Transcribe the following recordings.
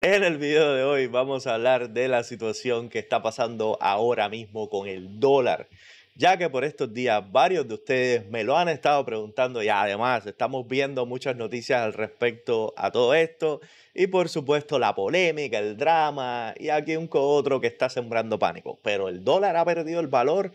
En el video de hoy vamos a hablar de la situación que está pasando ahora mismo con el dólar, ya que por estos días varios de ustedes me lo han estado preguntando y además estamos viendo muchas noticias al respecto a todo esto y por supuesto la polémica, el drama y aquí un co otro que está sembrando pánico. Pero el dólar ha perdido el valor,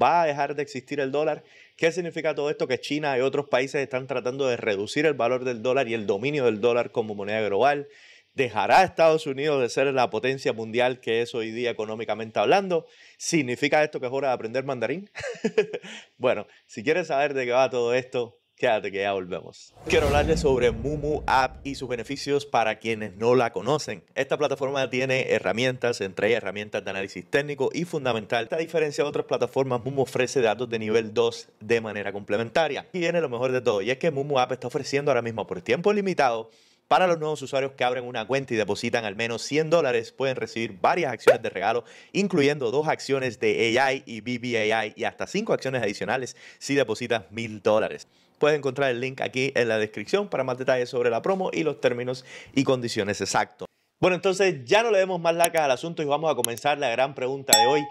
va a dejar de existir el dólar. ¿Qué significa todo esto? Que China y otros países están tratando de reducir el valor del dólar y el dominio del dólar como moneda global. ¿Dejará a Estados Unidos de ser la potencia mundial que es hoy día económicamente hablando? ¿Significa esto que es hora de aprender mandarín? bueno, si quieres saber de qué va todo esto, Quédate que ya volvemos. Quiero hablarles sobre Mumu App y sus beneficios para quienes no la conocen. Esta plataforma tiene herramientas, entre ellas herramientas de análisis técnico y fundamental. A diferencia de otras plataformas, Mumu ofrece datos de nivel 2 de manera complementaria. Y viene lo mejor de todo, y es que Mumu App está ofreciendo ahora mismo por tiempo limitado para los nuevos usuarios que abren una cuenta y depositan al menos 100 dólares, pueden recibir varias acciones de regalo, incluyendo dos acciones de AI y BBAI y hasta cinco acciones adicionales si depositas 1000 dólares. Puedes encontrar el link aquí en la descripción para más detalles sobre la promo y los términos y condiciones exactos. Bueno, entonces ya no le demos más lacas al asunto y vamos a comenzar la gran pregunta de hoy.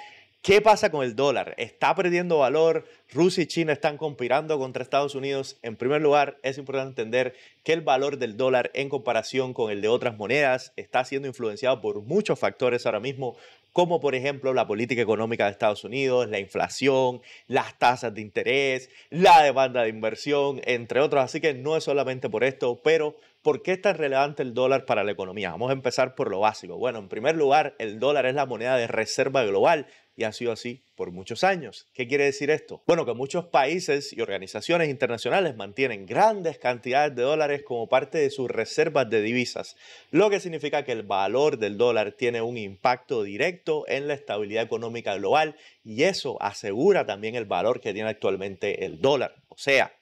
¿Qué pasa con el dólar? ¿Está perdiendo valor? Rusia y China están conspirando contra Estados Unidos. En primer lugar, es importante entender que el valor del dólar en comparación con el de otras monedas está siendo influenciado por muchos factores ahora mismo, como por ejemplo la política económica de Estados Unidos, la inflación, las tasas de interés, la demanda de inversión, entre otros. Así que no es solamente por esto, pero ¿por qué es tan relevante el dólar para la economía? Vamos a empezar por lo básico. Bueno, en primer lugar, el dólar es la moneda de reserva global y ha sido así por muchos años. ¿Qué quiere decir esto? Bueno, que muchos países y organizaciones internacionales mantienen grandes cantidades de dólares como parte de sus reservas de divisas, lo que significa que el valor del dólar tiene un impacto directo en la estabilidad económica global y eso asegura también el valor que tiene actualmente el dólar. O sea,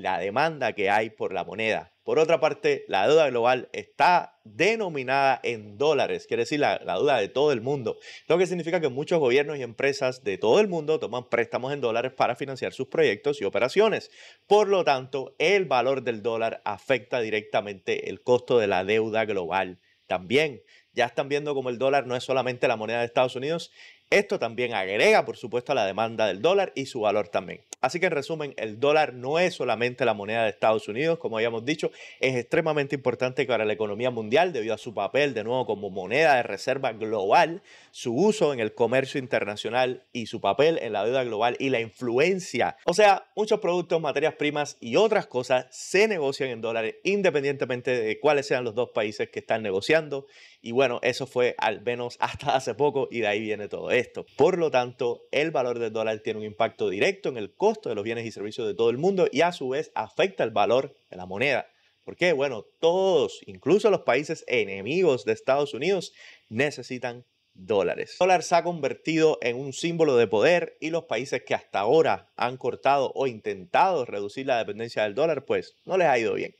la demanda que hay por la moneda. Por otra parte, la deuda global está denominada en dólares, quiere decir la, deuda de todo el mundo, lo que significa que muchos gobiernos y empresas de todo el mundo toman préstamos en dólares para financiar sus proyectos y operaciones. Por lo tanto, el valor del dólar afecta directamente el costo de la deuda global. También ya están viendo cómo el dólar no es solamente la moneda de Estados Unidos, esto también agrega, por supuesto, a la demanda del dólar y su valor también. Así que en resumen, el dólar no es solamente la moneda de Estados Unidos, como habíamos dicho, es extremadamente importante para la economía mundial debido a su papel de nuevo como moneda de reserva global, su uso en el comercio internacional y su papel en la deuda global y la influencia. O sea, muchos productos, materias primas y otras cosas se negocian en dólares independientemente de cuáles sean los dos países que están negociando. Y bueno, eso fue al menos hasta hace poco y de ahí viene todo esto. Por lo tanto, el valor del dólar tiene un impacto directo en el costo costo de los bienes y servicios de todo el mundo y a su vez afecta el valor de la moneda. ¿Por qué? Bueno, todos, incluso los países enemigos de Estados Unidos, necesitan dólares. El dólar se ha convertido en un símbolo de poder y los países que hasta ahora han cortado o intentado reducir la dependencia del dólar, pues no les ha ido bien.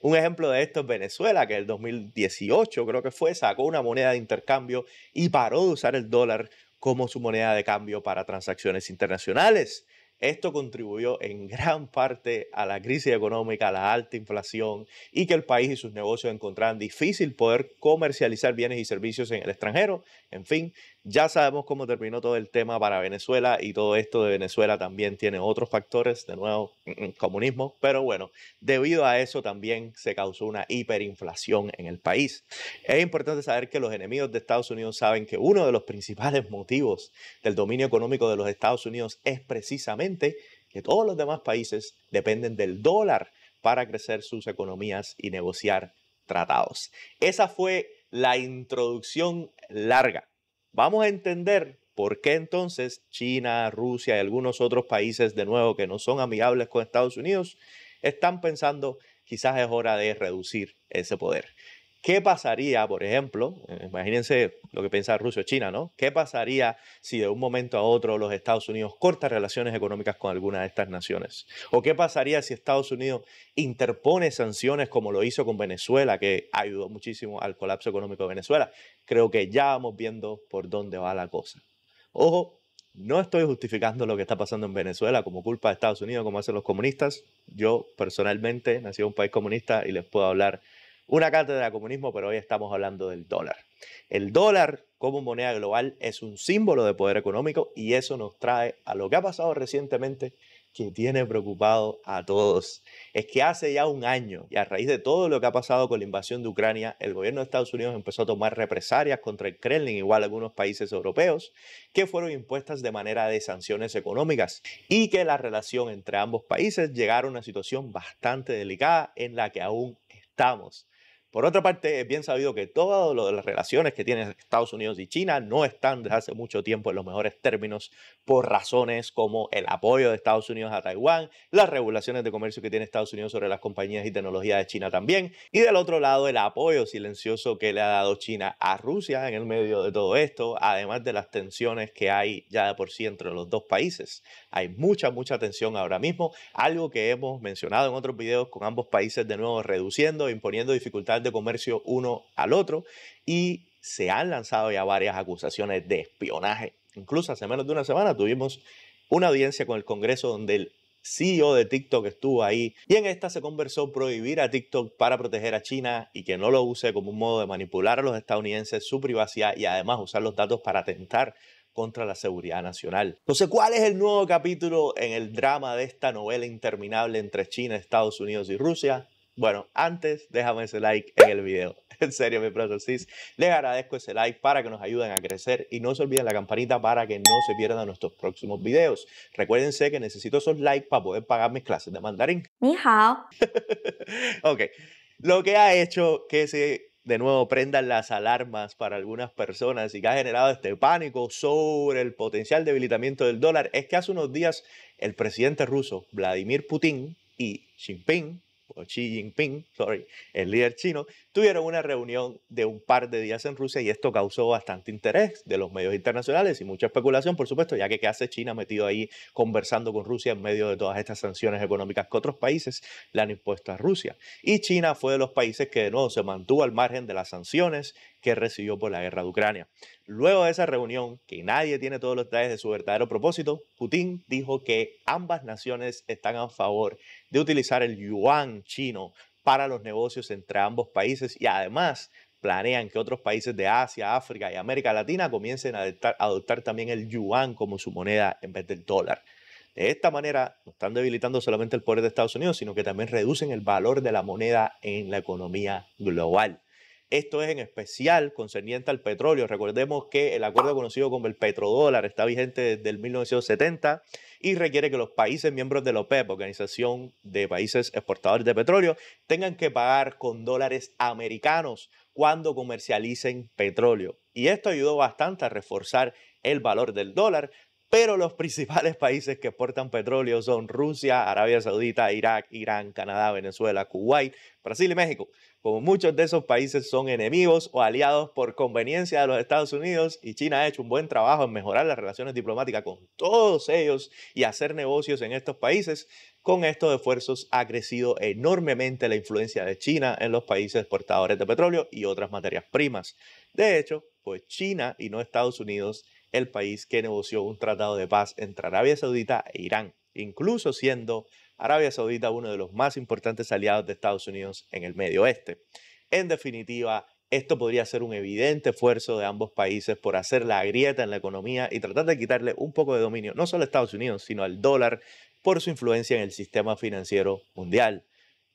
Un ejemplo de esto es Venezuela, que en el 2018 creo que fue, sacó una moneda de intercambio y paró de usar el dólar como su moneda de cambio para transacciones internacionales. Esto contribuyó en gran parte a la crisis económica, a la alta inflación y que el país y sus negocios encontraran difícil poder comercializar bienes y servicios en el extranjero. En fin, ya sabemos cómo terminó todo el tema para Venezuela y todo esto de Venezuela también tiene otros factores, de nuevo, mm, mm, comunismo, pero bueno, debido a eso también se causó una hiperinflación en el país. Es importante saber que los enemigos de Estados Unidos saben que uno de los principales motivos del dominio económico de los Estados Unidos es precisamente que todos los demás países dependen del dólar para crecer sus economías y negociar tratados. Esa fue la introducción larga Vamos a entender por qué entonces China, Rusia y algunos otros países de nuevo que no son amigables con Estados Unidos están pensando quizás es hora de reducir ese poder. ¿Qué pasaría, por ejemplo, eh, imagínense lo que piensa Rusia o China, ¿no? ¿Qué pasaría si de un momento a otro los Estados Unidos cortan relaciones económicas con alguna de estas naciones? ¿O qué pasaría si Estados Unidos interpone sanciones como lo hizo con Venezuela, que ayudó muchísimo al colapso económico de Venezuela? Creo que ya vamos viendo por dónde va la cosa. Ojo, no estoy justificando lo que está pasando en Venezuela como culpa de Estados Unidos, como hacen los comunistas. Yo personalmente nací en un país comunista y les puedo hablar una carta de comunismo, pero hoy estamos hablando del dólar. El dólar como moneda global es un símbolo de poder económico y eso nos trae a lo que ha pasado recientemente que tiene preocupado a todos. Es que hace ya un año, y a raíz de todo lo que ha pasado con la invasión de Ucrania, el gobierno de Estados Unidos empezó a tomar represalias contra el Kremlin, igual algunos países europeos, que fueron impuestas de manera de sanciones económicas, y que la relación entre ambos países llegara a una situación bastante delicada en la que aún estamos. Por otra parte, es bien sabido que todas las relaciones que tienen Estados Unidos y China no están desde hace mucho tiempo en los mejores términos por razones como el apoyo de Estados Unidos a Taiwán, las regulaciones de comercio que tiene Estados Unidos sobre las compañías y tecnología de China también, y del otro lado el apoyo silencioso que le ha dado China a Rusia en el medio de todo esto, además de las tensiones que hay ya de por sí entre los dos países. Hay mucha, mucha tensión ahora mismo, algo que hemos mencionado en otros videos con ambos países de nuevo reduciendo, imponiendo dificultades de Comercio uno al otro y se han lanzado ya varias acusaciones de espionaje. Incluso hace menos de una semana tuvimos una audiencia con el Congreso donde el CEO de TikTok estuvo ahí y en esta se conversó prohibir a TikTok para proteger a China y que no lo use como un modo de manipular a los estadounidenses su privacidad y además usar los datos para atentar contra la seguridad nacional. Entonces, ¿cuál es el nuevo capítulo en el drama de esta novela interminable entre China, Estados Unidos y Rusia? Bueno, antes déjame ese like en el video. En serio, mi CIS, Les agradezco ese like para que nos ayuden a crecer y no se olviden la campanita para que no se pierdan nuestros próximos videos. Recuérdense que necesito esos likes para poder pagar mis clases de mandarín. Ni ok. Lo que ha hecho que se de nuevo prendan las alarmas para algunas personas y que ha generado este pánico sobre el potencial debilitamiento del dólar es que hace unos días el presidente ruso Vladimir Putin y Xi Jinping o Xi Jinping, sorry, el líder chino, tuvieron una reunión de un par de días en Rusia y esto causó bastante interés de los medios internacionales y mucha especulación, por supuesto, ya que qué hace China metido ahí conversando con Rusia en medio de todas estas sanciones económicas que otros países le han impuesto a Rusia. Y China fue de los países que de nuevo se mantuvo al margen de las sanciones que recibió por la guerra de Ucrania. Luego de esa reunión, que nadie tiene todos los detalles de su verdadero propósito, Putin dijo que ambas naciones están a favor de utilizar el yuan chino para los negocios entre ambos países y además planean que otros países de Asia, África y América Latina comiencen a adoptar, también el yuan como su moneda en vez del dólar. De esta manera, no están debilitando solamente el poder de Estados Unidos, sino que también reducen el valor de la moneda en la economía global. Esto es en especial concerniente al petróleo. Recordemos que el acuerdo conocido como el petrodólar está vigente desde el 1970 y requiere que los países miembros de la OPEP, Organización de Países Exportadores de Petróleo, tengan que pagar con dólares americanos cuando comercialicen petróleo. Y esto ayudó bastante a reforzar el valor del dólar, pero los principales países que exportan petróleo son Rusia, Arabia Saudita, Irak, Irán, Canadá, Venezuela, Kuwait, Brasil y México. Como muchos de esos países son enemigos o aliados por conveniencia de los Estados Unidos, y China ha hecho un buen trabajo en mejorar las relaciones diplomáticas con todos ellos y hacer negocios en estos países, con estos esfuerzos ha crecido enormemente la influencia de China en los países exportadores de petróleo y otras materias primas. De hecho, pues China y no Estados Unidos el país que negoció un tratado de paz entre Arabia Saudita e Irán, incluso siendo Arabia Saudita uno de los más importantes aliados de Estados Unidos en el Medio Oeste. En definitiva, esto podría ser un evidente esfuerzo de ambos países por hacer la grieta en la economía y tratar de quitarle un poco de dominio no solo a Estados Unidos, sino al dólar por su influencia en el sistema financiero mundial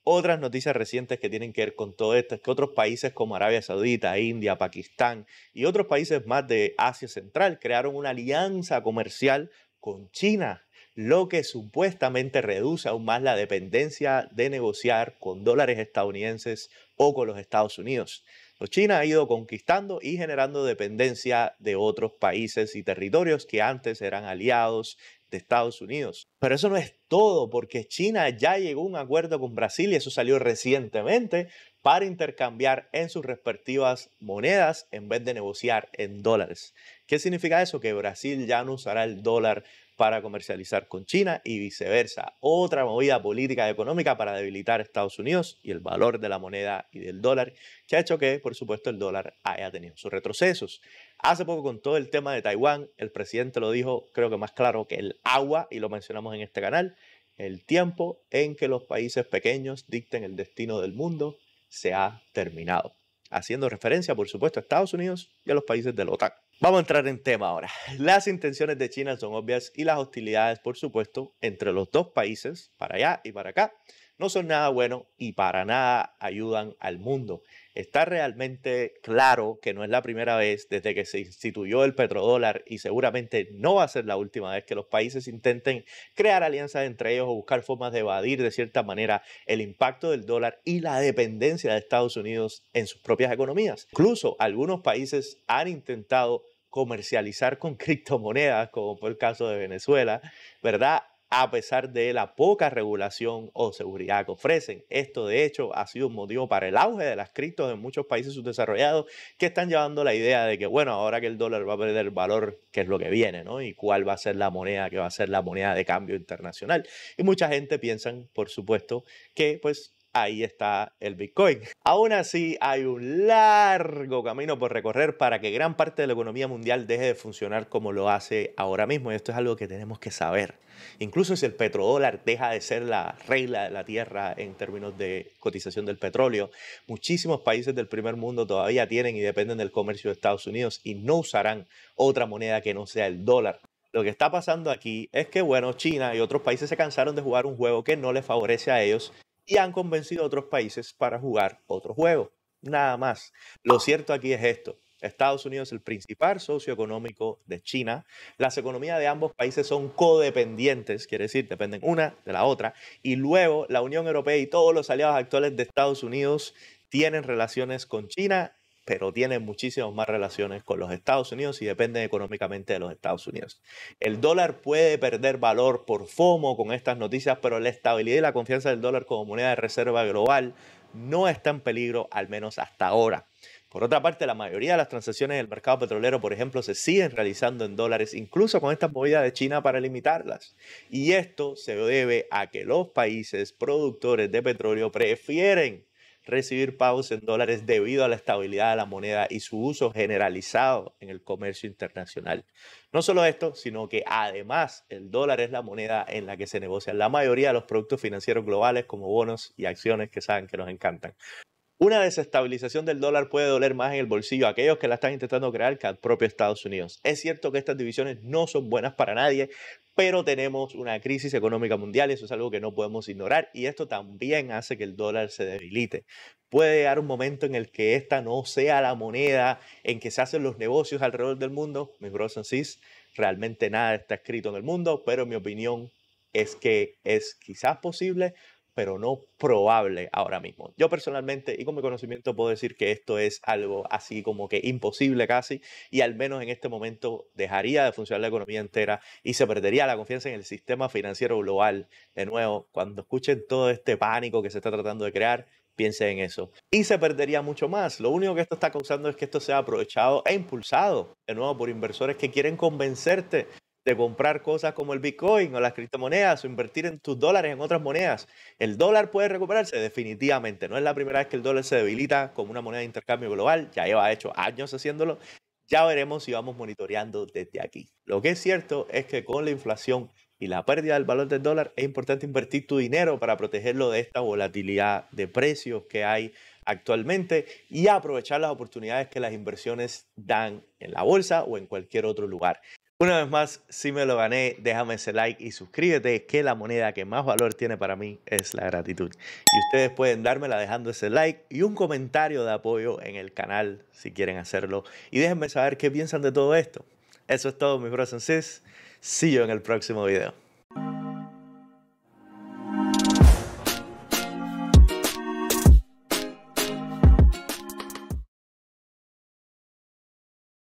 otras noticias recientes que tienen que ver con todo esto es que otros países como Arabia Saudita, India, Pakistán y otros países más de Asia Central crearon una alianza comercial con China, lo que supuestamente reduce aún más la dependencia de negociar con dólares estadounidenses o con los Estados Unidos. Pues China ha ido conquistando y generando dependencia de otros países y territorios que antes eran aliados de Estados Unidos. Pero eso no es todo, porque China ya llegó a un acuerdo con Brasil y eso salió recientemente para intercambiar en sus respectivas monedas en vez de negociar en dólares. ¿Qué significa eso? Que Brasil ya no usará el dólar para comercializar con China y viceversa. Otra movida política y económica para debilitar a Estados Unidos y el valor de la moneda y del dólar, que ha hecho que, por supuesto, el dólar haya tenido sus retrocesos. Hace poco con todo el tema de Taiwán, el presidente lo dijo, creo que más claro que el agua, y lo mencionamos en este canal, el tiempo en que los países pequeños dicten el destino del mundo se ha terminado, haciendo referencia, por supuesto, a Estados Unidos y a los países de la OTAN. Vamos a entrar en tema ahora. Las intenciones de China son obvias y las hostilidades, por supuesto, entre los dos países, para allá y para acá, no son nada bueno y para nada ayudan al mundo. Está realmente claro que no es la primera vez desde que se instituyó el petrodólar y seguramente no va a ser la última vez que los países intenten crear alianzas entre ellos o buscar formas de evadir de cierta manera el impacto del dólar y la dependencia de Estados Unidos en sus propias economías. Incluso algunos países han intentado comercializar con criptomonedas, como fue el caso de Venezuela, ¿verdad? a pesar de la poca regulación o seguridad que ofrecen. Esto de hecho ha sido un motivo para el auge de las criptos en muchos países subdesarrollados que están llevando la idea de que, bueno, ahora que el dólar va a perder valor, ¿qué es lo que viene? ¿no? ¿Y cuál va a ser la moneda que va a ser la moneda de cambio internacional? Y mucha gente piensa, por supuesto, que pues ahí está el Bitcoin. Aún así, hay un largo camino por recorrer para que gran parte de la economía mundial deje de funcionar como lo hace ahora mismo. esto es algo que tenemos que saber. Incluso si el petrodólar deja de ser la regla de la tierra en términos de cotización del petróleo, muchísimos países del primer mundo todavía tienen y dependen del comercio de Estados Unidos y no usarán otra moneda que no sea el dólar. Lo que está pasando aquí es que, bueno, China y otros países se cansaron de jugar un juego que no les favorece a ellos y han convencido a otros países para jugar otro juego. Nada más. Lo cierto aquí es esto. Estados Unidos es el principal socio económico de China. Las economías de ambos países son codependientes, quiere decir, dependen una de la otra. Y luego la Unión Europea y todos los aliados actuales de Estados Unidos tienen relaciones con China pero tienen muchísimas más relaciones con los Estados Unidos y dependen económicamente de los Estados Unidos. El dólar puede perder valor por FOMO con estas noticias, pero la estabilidad y la confianza del dólar como moneda de reserva global no está en peligro, al menos hasta ahora. Por otra parte, la mayoría de las transacciones del mercado petrolero, por ejemplo, se siguen realizando en dólares, incluso con estas movidas de China para limitarlas. Y esto se debe a que los países productores de petróleo prefieren recibir pagos en dólares debido a la estabilidad de la moneda y su uso generalizado en el comercio internacional. No solo esto, sino que además el dólar es la moneda en la que se negocian la mayoría de los productos financieros globales como bonos y acciones que saben que nos encantan. Una desestabilización del dólar puede doler más en el bolsillo a aquellos que la están intentando crear que al propio Estados Unidos. Es cierto que estas divisiones no son buenas para nadie, pero tenemos una crisis económica mundial y eso es algo que no podemos ignorar y esto también hace que el dólar se debilite. Puede llegar un momento en el que esta no sea la moneda en que se hacen los negocios alrededor del mundo. Mis bros and sis, realmente nada está escrito en el mundo, pero mi opinión es que es quizás posible, pero no probable ahora mismo. Yo personalmente y con mi conocimiento puedo decir que esto es algo así como que imposible casi y al menos en este momento dejaría de funcionar la economía entera y se perdería la confianza en el sistema financiero global. De nuevo, cuando escuchen todo este pánico que se está tratando de crear, piensen en eso. Y se perdería mucho más. Lo único que esto está causando es que esto sea aprovechado e impulsado de nuevo por inversores que quieren convencerte de comprar cosas como el Bitcoin o las criptomonedas o invertir en tus dólares en otras monedas. El dólar puede recuperarse definitivamente. No es la primera vez que el dólar se debilita como una moneda de intercambio global. Ya lleva hecho años haciéndolo. Ya veremos si vamos monitoreando desde aquí. Lo que es cierto es que con la inflación y la pérdida del valor del dólar es importante invertir tu dinero para protegerlo de esta volatilidad de precios que hay actualmente y aprovechar las oportunidades que las inversiones dan en la bolsa o en cualquier otro lugar. Una vez más, si me lo gané, déjame ese like y suscríbete, que la moneda que más valor tiene para mí es la gratitud. Y ustedes pueden dármela dejando ese like y un comentario de apoyo en el canal si quieren hacerlo. Y déjenme saber qué piensan de todo esto. Eso es todo, mis bros and sis. See en el próximo video.